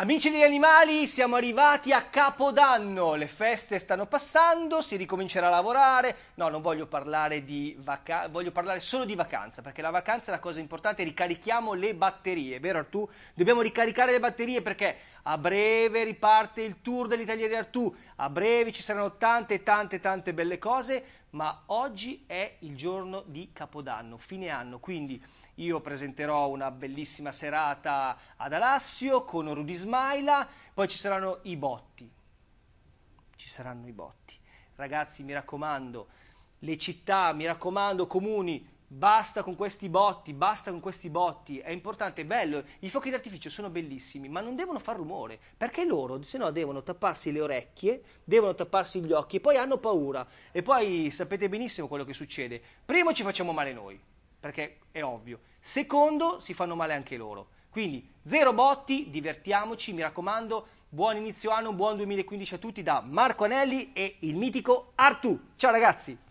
Amici degli animali, siamo arrivati a Capodanno, le feste stanno passando, si ricomincerà a lavorare. No, non voglio parlare di vacanza, voglio parlare solo di vacanza, perché la vacanza è la cosa importante, ricarichiamo le batterie, vero Artù? Dobbiamo ricaricare le batterie perché a breve riparte il tour dell'Italia di Artù, a breve ci saranno tante tante tante belle cose, ma oggi è il giorno di Capodanno, fine anno, quindi io presenterò una bellissima serata ad Alassio con Rudismo Smaila, poi ci saranno i botti. Ci saranno i botti. Ragazzi, mi raccomando, le città, mi raccomando, comuni, basta con questi botti, basta con questi botti, è importante, è bello, i fuochi d'artificio sono bellissimi, ma non devono far rumore, perché loro, se no, devono tapparsi le orecchie, devono tapparsi gli occhi e poi hanno paura. E poi sapete benissimo quello che succede, prima ci facciamo male noi perché è ovvio. Secondo, si fanno male anche loro. Quindi zero botti, divertiamoci, mi raccomando, buon inizio anno, buon 2015 a tutti da Marco Anelli e il mitico Artù. Ciao ragazzi!